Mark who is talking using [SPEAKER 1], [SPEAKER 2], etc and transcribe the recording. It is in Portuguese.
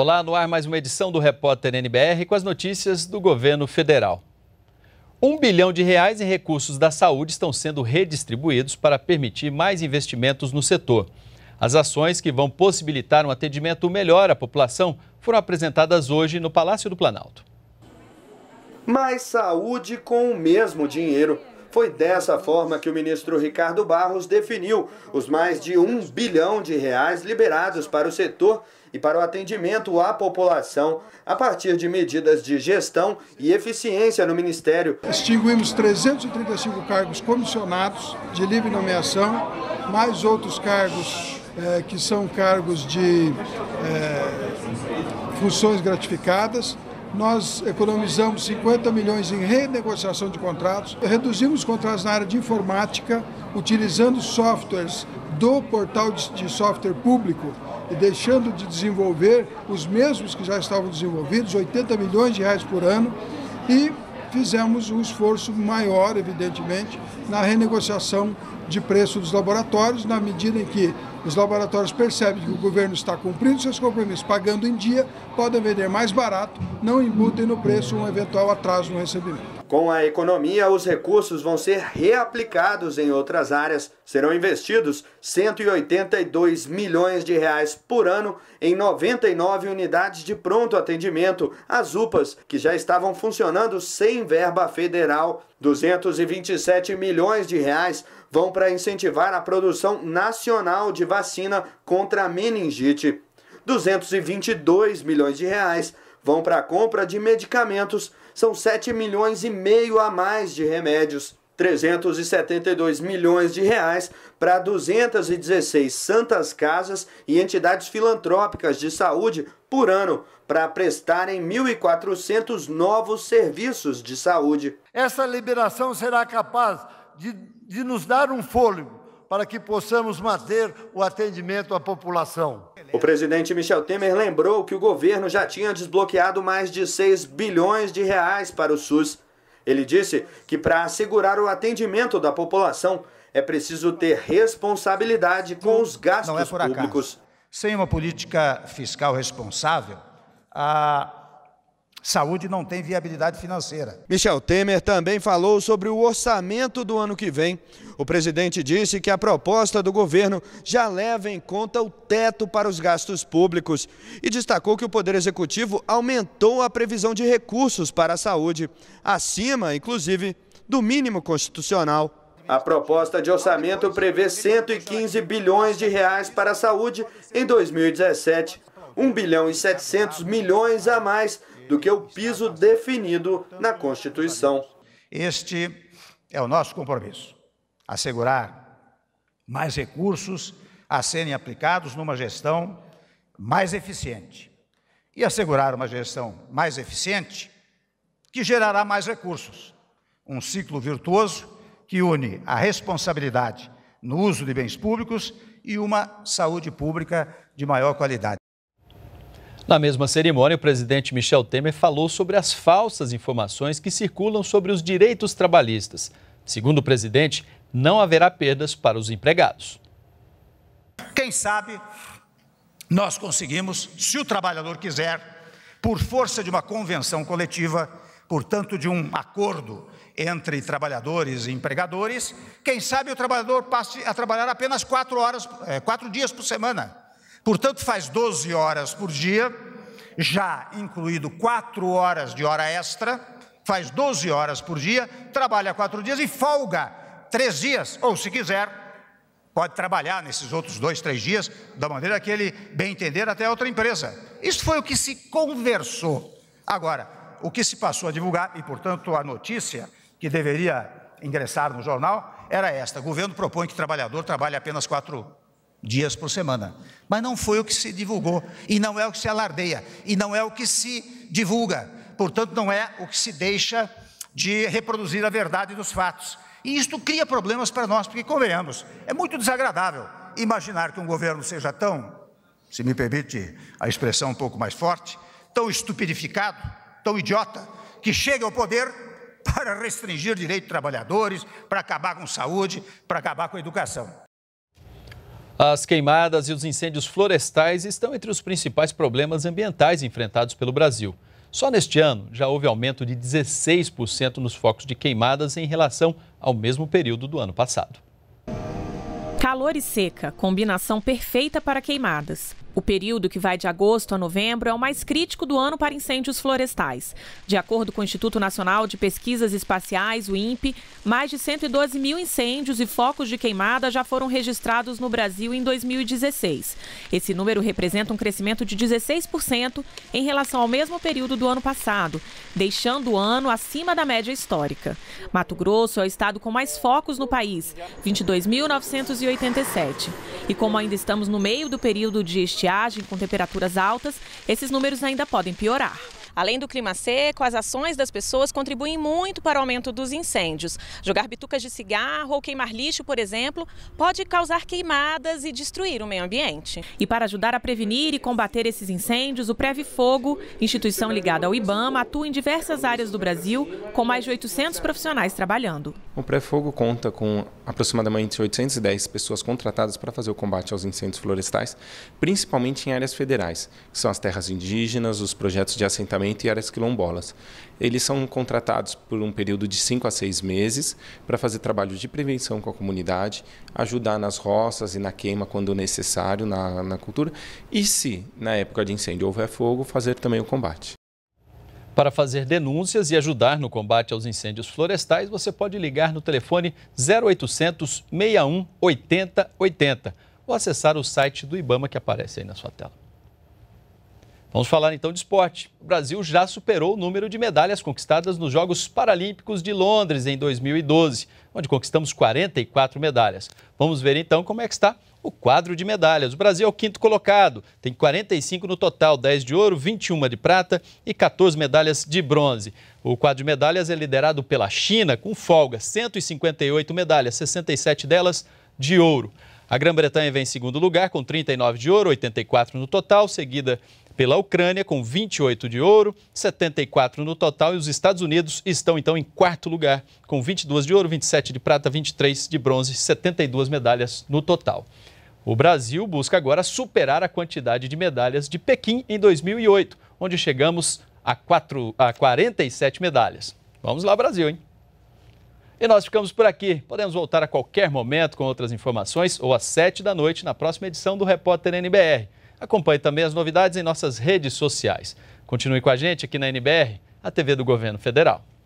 [SPEAKER 1] Olá, no ar mais uma edição do Repórter NBR com as notícias do governo federal. Um bilhão de reais em recursos da saúde estão sendo redistribuídos para permitir mais investimentos no setor. As ações que vão possibilitar um atendimento melhor à população foram apresentadas hoje no Palácio do Planalto.
[SPEAKER 2] Mais saúde com o mesmo dinheiro. Foi dessa forma que o ministro Ricardo Barros definiu os mais de um bilhão de reais liberados para o setor e para o atendimento à população a partir de medidas de gestão e eficiência no Ministério.
[SPEAKER 3] Extinguimos 335 cargos comissionados de livre nomeação, mais outros cargos eh, que são cargos de eh, funções gratificadas nós economizamos 50 milhões em renegociação de contratos, reduzimos contratos na área de informática, utilizando softwares do portal de software público e deixando de desenvolver os mesmos que já estavam desenvolvidos, 80 milhões de reais por ano, e fizemos um esforço maior, evidentemente, na renegociação de preço dos laboratórios, na medida em que os laboratórios percebem que o governo está cumprindo seus compromissos, pagando em dia, podem vender mais barato, não embutem no preço um eventual atraso no recebimento. Com a economia, os recursos vão ser
[SPEAKER 2] reaplicados em outras áreas. Serão investidos 182 milhões de reais por ano em 99 unidades de pronto atendimento, as UPAs, que já estavam funcionando sem verba federal. 227 milhões de reais vão para incentivar a produção nacional de vacina contra a meningite. 222 milhões de reais vão para a compra de medicamentos são 7 milhões e meio a mais de remédios 372 milhões de reais para 216 santas casas e entidades filantrópicas de saúde por ano para prestarem 1.400 novos serviços de saúde.
[SPEAKER 3] Essa liberação será capaz de, de nos dar um fôlego para que possamos manter o atendimento à população.
[SPEAKER 2] O presidente Michel Temer lembrou que o governo já tinha desbloqueado mais de 6 bilhões de reais para o SUS. Ele disse que para assegurar o atendimento da população é preciso ter responsabilidade com os gastos não é por acaso.
[SPEAKER 3] públicos. Sem uma política fiscal responsável, a Saúde não tem viabilidade financeira.
[SPEAKER 2] Michel Temer também falou sobre o orçamento do ano que vem. O presidente disse que a proposta do governo já leva em conta o teto para os gastos públicos e destacou que o Poder Executivo aumentou a previsão de recursos para a saúde, acima, inclusive, do mínimo constitucional. A proposta de orçamento prevê 115 bilhões de reais para a saúde em 2017, 1 bilhão e 700 milhões a mais do que
[SPEAKER 3] o piso definido na Constituição. Este é o nosso compromisso: assegurar mais recursos a serem aplicados numa gestão mais eficiente. E assegurar uma gestão mais eficiente que gerará mais recursos. Um ciclo virtuoso que une a responsabilidade no uso de bens públicos e uma saúde pública de maior qualidade.
[SPEAKER 1] Na mesma cerimônia, o presidente Michel Temer falou sobre as falsas informações que circulam sobre os direitos trabalhistas. Segundo o presidente, não haverá perdas para os empregados.
[SPEAKER 3] Quem sabe nós conseguimos, se o trabalhador quiser, por força de uma convenção coletiva, portanto de um acordo entre trabalhadores e empregadores, quem sabe o trabalhador passe a trabalhar apenas quatro horas, é, quatro dias por semana Portanto, faz 12 horas por dia, já incluído 4 horas de hora extra, faz 12 horas por dia, trabalha 4 dias e folga 3 dias, ou se quiser, pode trabalhar nesses outros 2, 3 dias, da maneira que ele bem entender até outra empresa. Isso foi o que se conversou. Agora, o que se passou a divulgar, e portanto a notícia que deveria ingressar no jornal, era esta: o governo propõe que o trabalhador trabalhe apenas quatro dias por semana. Mas não foi o que se divulgou, e não é o que se alardeia, e não é o que se divulga, portanto, não é o que se deixa de reproduzir a verdade dos fatos. E isto cria problemas para nós, porque, convenhamos, é muito desagradável imaginar que um governo seja tão, se me permite a expressão um pouco mais forte, tão estupidificado, tão idiota, que chega ao poder para restringir direito de trabalhadores, para acabar com saúde, para acabar com a educação.
[SPEAKER 1] As queimadas e os incêndios florestais estão entre os principais problemas ambientais enfrentados pelo Brasil. Só neste ano já houve aumento de 16% nos focos de queimadas em relação ao mesmo período do ano passado.
[SPEAKER 4] Calor e seca, combinação perfeita para queimadas. O período que vai de agosto a novembro é o mais crítico do ano para incêndios florestais. De acordo com o Instituto Nacional de Pesquisas Espaciais, o INPE, mais de 112 mil incêndios e focos de queimada já foram registrados no Brasil em 2016. Esse número representa um crescimento de 16% em relação ao mesmo período do ano passado, deixando o ano acima da média histórica. Mato Grosso é o estado com mais focos no país, 22.987. E como ainda estamos no meio do período de estiagem, estiagem com temperaturas altas, esses números ainda podem piorar. Além do clima seco, as ações das pessoas contribuem muito para o aumento dos incêndios. Jogar bitucas de cigarro ou queimar lixo, por exemplo, pode causar queimadas e destruir o meio ambiente. E para ajudar a prevenir e combater esses incêndios, o Preve Fogo, instituição ligada ao IBAMA, atua em diversas áreas do Brasil, com mais de 800 profissionais trabalhando.
[SPEAKER 1] O Pré-Fogo conta com aproximadamente 810 pessoas contratadas para fazer o combate aos incêndios florestais, principalmente em áreas federais, que são as terras indígenas, os projetos de assentamento acampamento e áreas quilombolas. Eles são contratados por um período de 5 a 6 meses para fazer trabalho de prevenção com a comunidade, ajudar nas roças e na queima quando necessário na, na cultura e, se na época de incêndio houver fogo, fazer também o combate. Para fazer denúncias e ajudar no combate aos incêndios florestais, você pode ligar no telefone 0800 61 8080 ou acessar o site do IBAMA que aparece aí na sua tela. Vamos falar então de esporte. O Brasil já superou o número de medalhas conquistadas nos Jogos Paralímpicos de Londres em 2012, onde conquistamos 44 medalhas. Vamos ver então como é que está o quadro de medalhas. O Brasil é o quinto colocado, tem 45 no total, 10 de ouro, 21 de prata e 14 medalhas de bronze. O quadro de medalhas é liderado pela China, com folga, 158 medalhas, 67 delas de ouro. A Grã-Bretanha vem em segundo lugar, com 39 de ouro, 84 no total, seguida pela Ucrânia, com 28 de ouro, 74 no total, e os Estados Unidos estão então em quarto lugar, com 22 de ouro, 27 de prata, 23 de bronze, 72 medalhas no total. O Brasil busca agora superar a quantidade de medalhas de Pequim em 2008, onde chegamos a, a 47 medalhas. Vamos lá, Brasil, hein? E nós ficamos por aqui. Podemos voltar a qualquer momento com outras informações ou às 7 da noite na próxima edição do Repórter NBR. Acompanhe também as novidades em nossas redes sociais. Continue com a gente aqui na NBR, a TV do Governo Federal.